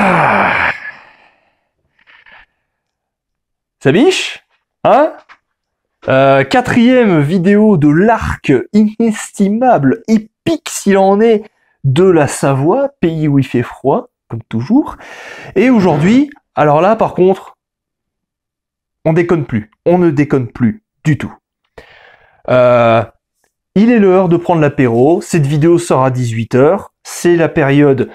Ah. Ça biche Hein euh, Quatrième vidéo de l'arc inestimable, épique s'il en est, de la Savoie, pays où il fait froid, comme toujours. Et aujourd'hui, alors là par contre, on déconne plus. On ne déconne plus du tout. Euh, il est l'heure de prendre l'apéro. Cette vidéo sort à 18h. C'est la période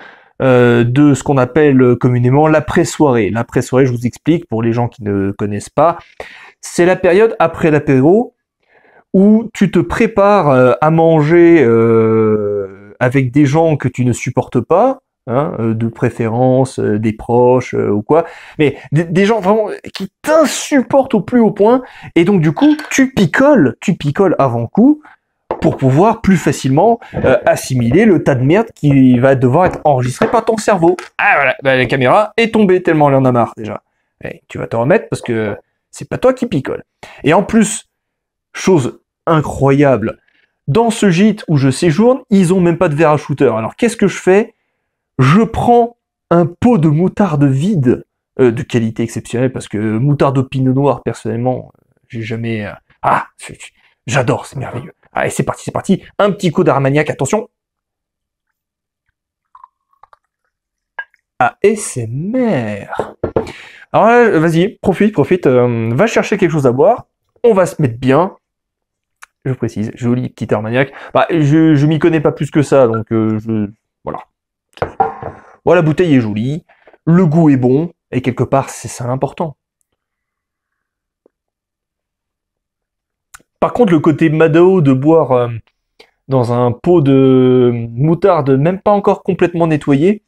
euh, de ce qu'on appelle communément l'après-soirée. L'après-soirée, je vous explique pour les gens qui ne connaissent pas, c'est la période après l'apéro où tu te prépares euh, à manger euh, avec des gens que tu ne supportes pas, hein, de préférence des proches ou quoi, mais des, des gens vraiment qui t'insupportent au plus haut point, et donc du coup tu picoles, tu picoles avant coup, pour pouvoir plus facilement euh, assimiler le tas de merde qui va devoir être enregistré par ton cerveau. Ah voilà, bah, la caméra est tombée tellement elle en a marre déjà. Eh, tu vas te remettre parce que c'est pas toi qui picole. Et en plus, chose incroyable, dans ce gîte où je séjourne, ils ont même pas de verre à shooter. Alors qu'est-ce que je fais Je prends un pot de moutarde vide euh, de qualité exceptionnelle parce que moutarde au pinot noir personnellement, euh, j'ai jamais ah, j'adore, c'est merveilleux. Allez, c'est parti, c'est parti. Un petit coup d'Armagnac, attention. Ah, ASMR. Alors là, vas-y, profite, profite. Euh, va chercher quelque chose à boire. On va se mettre bien. Je précise, joli petit Armagnac. Bah, je, je m'y connais pas plus que ça, donc euh, je... Voilà. Voilà, la bouteille est jolie. Le goût est bon. Et quelque part, c'est ça l'important. Par contre, le côté Madao de boire euh, dans un pot de moutarde même pas encore complètement nettoyé,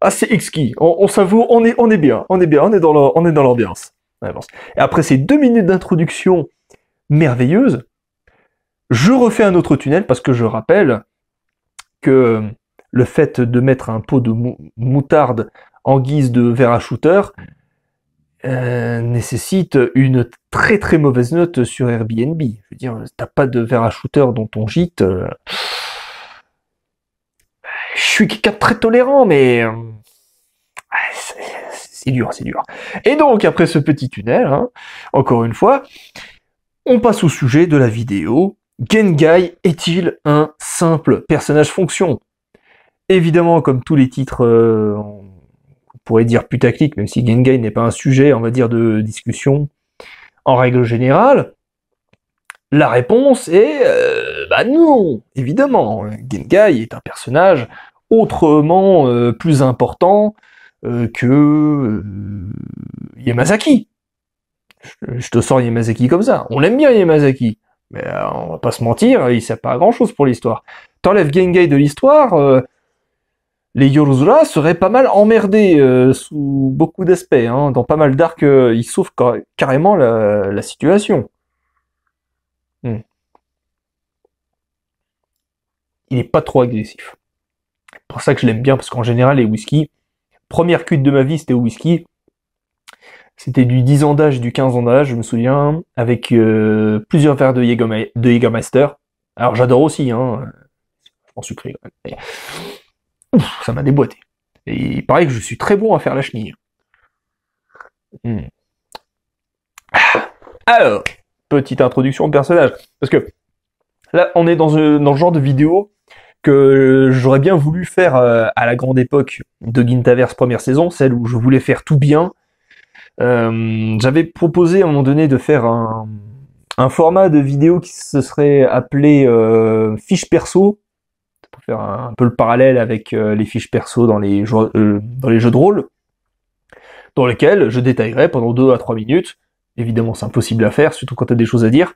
assez ah, exquis. On, on on est, on est bien, on est bien, on est dans l'ambiance. Et après ces deux minutes d'introduction merveilleuse, je refais un autre tunnel parce que je rappelle que le fait de mettre un pot de moutarde en guise de verre à shooter euh, nécessite une très très mauvaise note sur Airbnb. Je veux dire, t'as pas de verre à shooter dans ton gîte. Euh, je suis quelqu'un de très tolérant, mais euh, c'est dur, c'est dur. Et donc après ce petit tunnel, hein, encore une fois, on passe au sujet de la vidéo. Gengai est-il un simple personnage fonction Évidemment, comme tous les titres, euh, on pourrait dire putaclic, même si Gengai n'est pas un sujet, on va dire, de discussion, en règle générale, la réponse est euh, bah non, évidemment. Gengai est un personnage autrement euh, plus important euh, que Yamazaki. Je, te sors Yamazaki comme ça. On aime bien Yamazaki, mais on va pas se mentir, il sert pas à grand chose pour l'histoire. T'enlèves Gengai de l'histoire, les Yoruzura seraient pas mal emmerdés euh, sous beaucoup d'aspects. Hein. Dans pas mal d'arcs, euh, ils souffrent carrément la, situation. Hmm. Il n'est pas trop agressif. C'est pour ça que je l'aime bien, parce qu'en général, les whisky, première cuite de ma vie, c'était au whisky. C'était du 10 ans d'âge, du 15 ans d'âge, je me souviens, avec euh, plusieurs verres de, de Alors j'adore aussi, hein. En sucré, quand même ça m'a déboîté. Et il paraît que je suis très bon à faire la chenille. Hmm. Alors, petite introduction de personnage. Parce que là, on est dans, euh, le genre de vidéo que j'aurais bien voulu faire euh, à la grande époque de Gintaverse première saison, celle où je voulais faire tout bien. Euh, j'avais proposé à un moment donné de faire un, format de vidéo qui se serait appelé fiche perso, pour faire un, peu le parallèle avec euh, les fiches perso dans les, jeux, euh, dans les jeux de rôle, dans lesquels je détaillerai pendant 2 à 3 minutes, évidemment c'est impossible à faire, surtout quand tu as des choses à dire,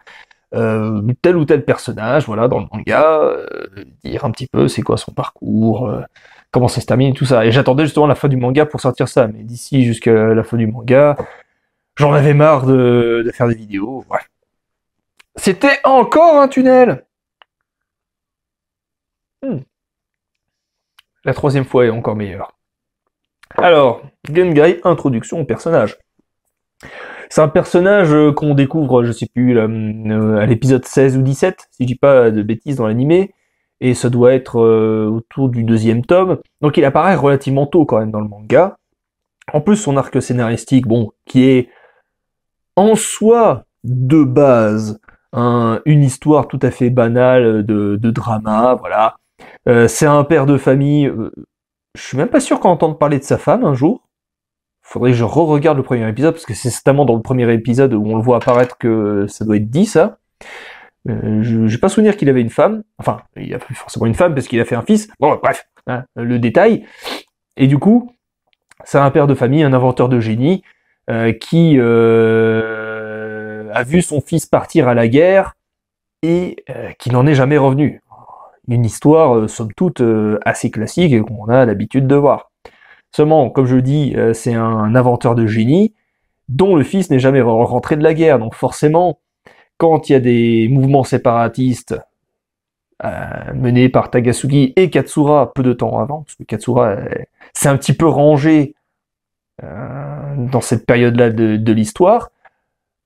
euh, tel ou tel personnage, voilà, dans le manga, dire un petit peu c'est quoi son parcours, comment ça se termine, tout ça. Et j'attendais justement la fin du manga pour sortir ça, mais d'ici jusqu'à la fin du manga, j'en avais marre de, faire des vidéos, C'était encore un tunnel Hmm. La troisième fois est encore meilleure. Alors, Guy, introduction au personnage. C'est un personnage euh, qu'on découvre, je sais plus, euh, euh, à l'épisode 16 ou 17, si je dis pas de bêtises dans l'animé, et ça doit être autour du deuxième tome. Donc il apparaît relativement tôt quand même dans le manga. En plus, son arc scénaristique, bon, qui est en soi de base une histoire tout à fait banale de drama, voilà, euh, c'est un père de famille. Euh, je suis même pas sûr qu'on entende parler de sa femme un jour. Faudrait que je re-regarde le premier épisode, parce que c'est notamment dans le premier épisode où on le voit apparaître que ça doit être dit, ça. Euh, je vais pas souvenir qu'il avait une femme. Enfin, il a forcément une femme parce qu'il a fait un fils. Bon, bref, hein, le détail. Et du coup, c'est un père de famille, un inventeur de génie, qui a vu son fils partir à la guerre et qui n'en est jamais revenu. Une histoire, euh, somme toute, euh, assez classique et qu'on a l'habitude de voir. Seulement, comme je le dis, euh, c'est un inventeur de génie dont le fils n'est jamais rentré de la guerre. Donc forcément, quand il y a des mouvements séparatistes menés par Tagasugi et Katsura peu de temps avant, parce que Katsura s'est un petit peu rangé dans cette période-là de l'histoire,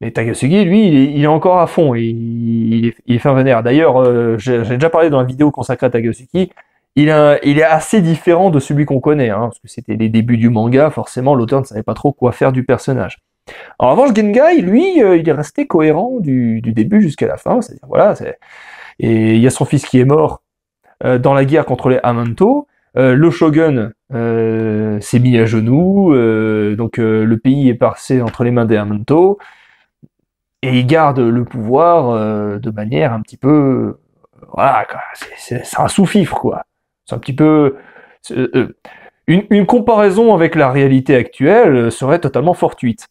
mais Takasugi, lui, il est, encore à fond, il, est, il est fin vénère. D'ailleurs, euh, j'ai déjà parlé dans la vidéo consacrée à Takasugi, il, il est assez différent de celui qu'on connaît, hein, parce que c'était les débuts du manga, forcément l'auteur ne savait pas trop quoi faire du personnage. En revanche, Gengai, lui, euh, il est resté cohérent du, début jusqu'à la fin, c'est-à-dire, voilà, et il y a son fils qui est mort euh, dans la guerre contre les Amanto, le shogun s'est mis à genoux, donc le pays est passé entre les mains des Amanto, et il garde le pouvoir euh, de manière un petit peu, voilà, c'est un sous-fifre quoi. C'est un petit peu euh, euh, une, comparaison avec la réalité actuelle serait totalement fortuite,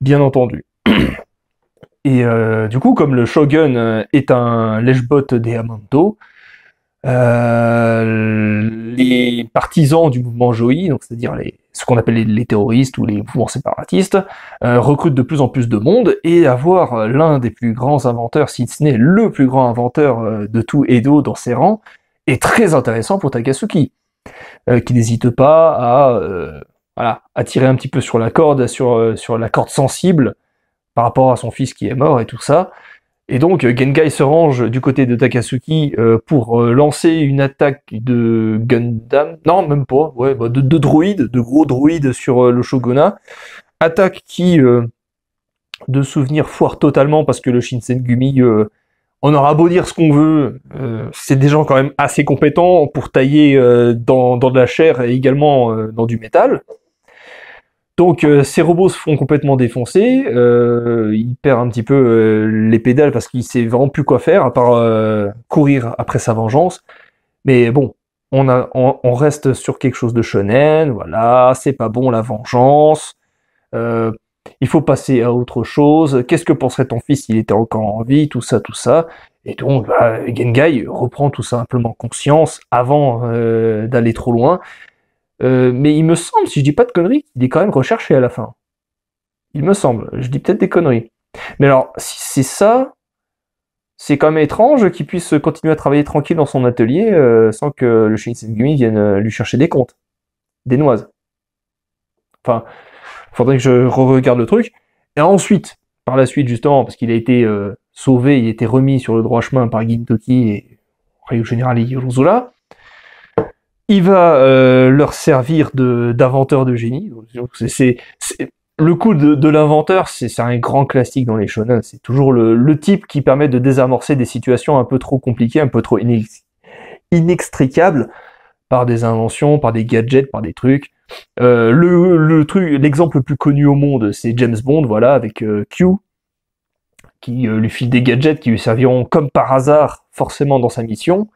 bien entendu. Et du coup, comme le shogun est un lèche-botte des Amanto, euh, les partisans du mouvement Joey, donc c'est-à-dire les, ce qu'on appelle les, terroristes ou les mouvements séparatistes, euh, recrutent de plus en plus de monde et avoir euh, l'un des plus grands inventeurs, si ce n'est le plus grand inventeur de tout Edo dans ses rangs, est très intéressant pour Takasuki, qui n'hésite pas à voilà, tirer un petit peu sur la corde, sur, sur la corde sensible par rapport à son fils qui est mort et tout ça. Et donc euh, Gengai se range du côté de Takasuki euh, pour euh, lancer une attaque de Gundam, non même pas, ouais, bah, de, de, droïdes, de gros droïdes sur le shogunat. Attaque qui, de souvenir, foire totalement parce que le Shinsengumi, on aura beau dire ce qu'on veut, c'est des gens quand même assez compétents pour tailler dans, dans, de la chair et également dans du métal. Donc euh, ces robots se font complètement défoncer, euh, il perd un petit peu euh, les pédales parce qu'il sait vraiment plus quoi faire à part courir après sa vengeance. Mais bon, on, reste sur quelque chose de shonen, voilà, c'est pas bon la vengeance. il faut passer à autre chose. Qu'est-ce que penserait ton fils s'il était encore en vie Tout ça, tout ça. Et donc, bah, Gengai reprend tout simplement conscience avant d'aller trop loin. Euh, mais il me semble, si je dis pas de conneries, il est quand même recherché à la fin. Il me semble. Je dis peut-être des conneries. Mais alors, si c'est ça, c'est quand même étrange qu'il puisse continuer à travailler tranquille dans son atelier euh, sans que le Shinsengumi vienne euh, lui chercher des comptes, des noises. Enfin, faudrait que je re-regarde le truc. Et ensuite, par la suite justement, parce qu'il a été sauvé, il a été remis sur le droit chemin par Gintoki et au général il va euh, leur servir d'inventeur de, génie. C'est le coup de, l'inventeur, c'est un grand classique dans les shonen. C'est toujours le, type qui permet de désamorcer des situations un peu trop compliquées, un peu trop inextricables par des inventions, par des gadgets, par des trucs. Euh, le, truc, l'exemple le plus connu au monde, c'est James Bond, voilà, avec euh, Q, qui lui file des gadgets qui lui serviront comme par hasard forcément dans sa mission.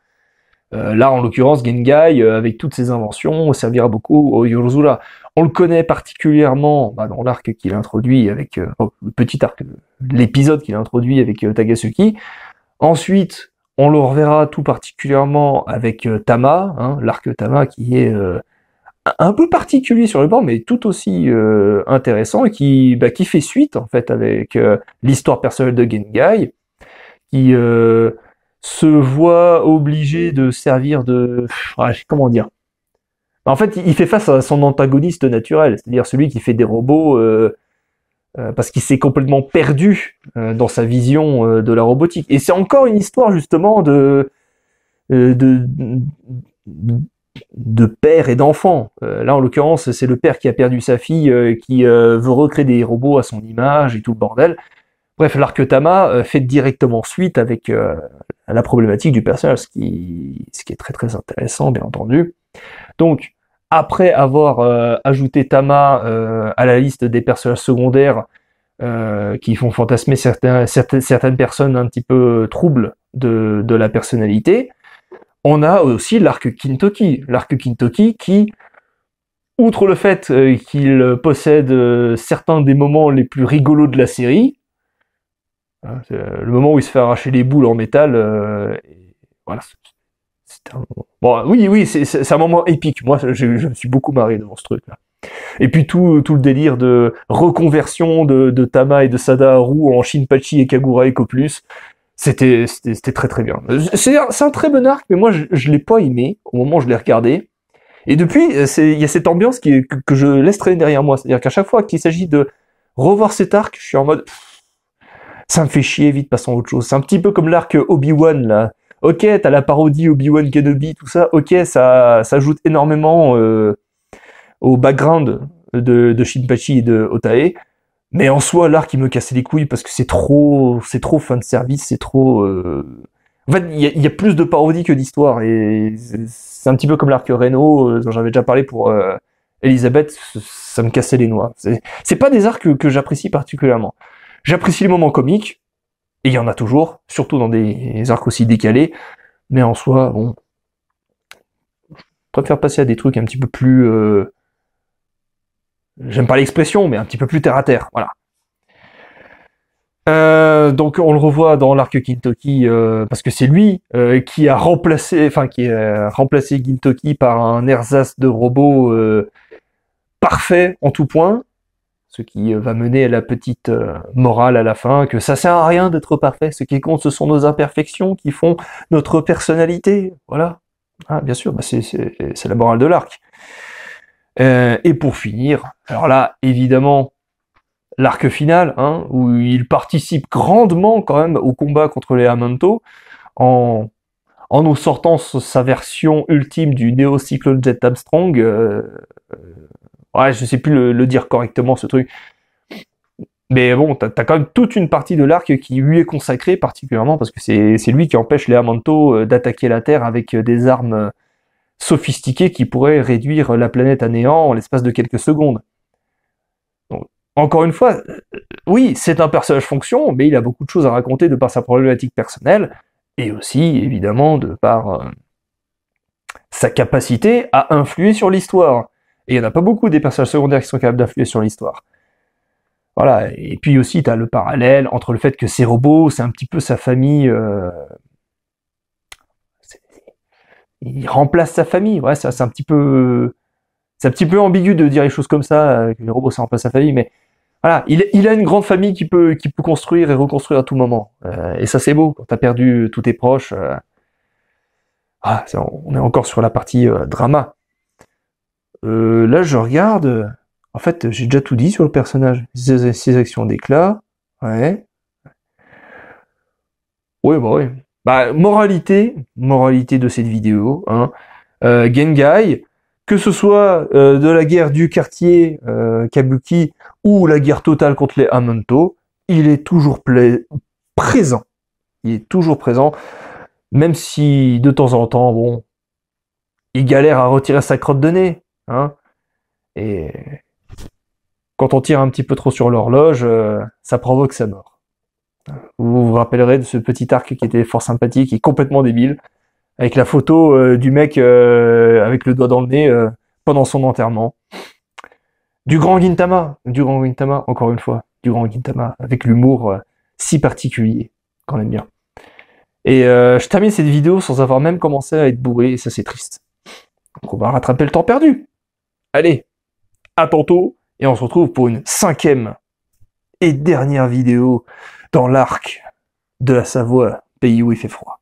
Euh, là, en l'occurrence, Gengai, euh, avec toutes ses inventions, servira beaucoup au Yoruzura. On le connaît particulièrement bah, dans l'arc qu'il introduit avec euh, oh, petit arc, l'épisode qu'il a introduit avec Tagasuki. Ensuite, on le reverra tout particulièrement avec Tama, hein, l'arc Tama qui est un peu particulier sur le bord, mais tout aussi intéressant et bah, qui, fait suite en fait avec l'histoire personnelle de Gengai, qui se voit obligé de servir de... Comment dire bah, En fait, il fait face à son antagoniste naturel, c'est-à-dire celui qui fait des robots euh, euh, parce qu'il s'est complètement perdu euh, dans sa vision de la robotique. Et c'est encore une histoire justement de... de, de père et d'enfant. là, en l'occurrence, c'est le père qui a perdu sa fille, qui veut recréer des robots à son image et tout le bordel. Bref, l'arc Tama fait directement suite avec à la problématique du personnage, ce qui, ce qui est très très intéressant, bien entendu. Donc, après avoir euh, ajouté Tama euh, à la liste des personnages secondaires euh, qui font fantasmer certains, certaines, certaines, personnes un petit peu troubles de, de la personnalité, on a aussi l'arc Kintoki. L'arc Kintoki qui, outre le fait qu'il possède certains des moments les plus rigolos de la série, euh, le moment où il se fait arracher les boules en métal, euh, voilà. C'est un moment... Bon, oui, oui, c'est un moment épique. Moi, je, me suis beaucoup marré devant ce truc-là. Et puis tout, tout, le délire de reconversion de, de Tama et de Sadaharu en Shinpachi et Kagura et Plus c'était très très bien. C'est un, très bon arc, mais moi je, ne l'ai pas aimé au moment où je l'ai regardé. Et depuis, il y a cette ambiance qui, que, que je laisse traîner derrière moi. C'est-à-dire qu'à chaque fois qu'il s'agit de revoir cet arc, je suis en mode ça me fait chier, vite, passons à autre chose. C'est un petit peu comme l'arc Obi-Wan, là. Ok, t'as la parodie Obi-Wan Kenobi, tout ça. Ok, ça, ça ajoute énormément euh, au background de, de Shinpachi et de Otae. Mais en soi, l'arc, il me cassait les couilles parce que c'est trop, c'est trop fan service, c'est trop. Euh, en fait, il y, a plus de parodie que d'histoire et c'est un petit peu comme l'arc Reno euh, dont j'avais déjà parlé pour Elisabeth. Ça me cassait les noix. C'est pas des arcs que j'apprécie particulièrement. J'apprécie les moments comiques, et il y en a toujours, surtout dans des arcs aussi décalés, mais en soi, bon, je préfère passer à des trucs un petit peu plus... Euh, j'aime pas l'expression, mais un petit peu plus terre-à-terre, voilà. Euh, donc on le revoit dans l'arc Gintoki euh, parce que c'est lui qui a remplacé, enfin qui a remplacé Gintoki par un ersatz de robot parfait en tout point ce qui euh, va mener à la petite euh, morale à la fin, que ça sert à rien d'être parfait, ce qui compte ce sont nos imperfections qui font notre personnalité, voilà. Ah, bien sûr, bah, c'est la morale de l'arc. Euh, et pour finir, alors là, évidemment, l'arc final, hein, où il participe grandement quand même au combat contre les Amanto, en, en nous sortant sa version ultime du néo Cyclone Jet Armstrong, Ouais, je sais plus le, dire correctement ce truc. Mais bon, t'as quand même toute une partie de l'arc qui lui est consacrée particulièrement parce que c'est lui qui empêche les Amanto euh, d'attaquer la Terre avec euh, des armes euh, sophistiquées qui pourraient réduire la planète à néant en l'espace de quelques secondes. Donc, encore une fois, oui, c'est un personnage fonction, mais il a beaucoup de choses à raconter de par sa problématique personnelle et aussi évidemment de par sa capacité à influer sur l'histoire. Et il n'y en a pas beaucoup des personnages secondaires qui sont capables d'influer sur l'histoire. Voilà. Et puis aussi, tu as le parallèle entre le fait que ces robots, c'est un petit peu sa famille. Euh, il remplace sa famille. Ouais, c'est un petit peu. C'est un petit peu ambigu de dire les choses comme ça, euh, les robots, ça remplace sa famille, mais voilà, il, a une grande famille qui peut, qui peut construire et reconstruire à tout moment. Euh, et ça, c'est beau. Quand as perdu tous tes proches, ah, on est encore sur la partie drama. Euh, là, je regarde. Euh, en fait, j'ai déjà tout dit sur le personnage. Ses, actions d'éclat. Ouais. Oui, bah oui. Bah, moralité, moralité de cette vidéo. Hein. Euh, Gengai, que ce soit euh, de la guerre du quartier Kabuki ou la guerre totale contre les Amanto, il est toujours présent. Il est toujours présent, même si de temps en temps, bon, il galère à retirer sa crotte de nez. Hein. et quand on tire un petit peu trop sur l'horloge, euh, ça provoque sa mort. Vous vous rappellerez de ce petit arc qui était fort sympathique et complètement débile, avec la photo euh, du mec euh, avec le doigt dans le nez pendant son enterrement. Du grand Gintama, du grand Gintama, encore une fois, du grand Gintama, avec l'humour si particulier qu'on aime bien. Et je termine cette vidéo sans avoir même commencé à être bourré, et ça c'est triste. Donc on va rattraper le temps perdu. Allez, à tantôt, et on se retrouve pour une cinquième et dernière vidéo dans l'arc de la Savoie, pays où il fait froid.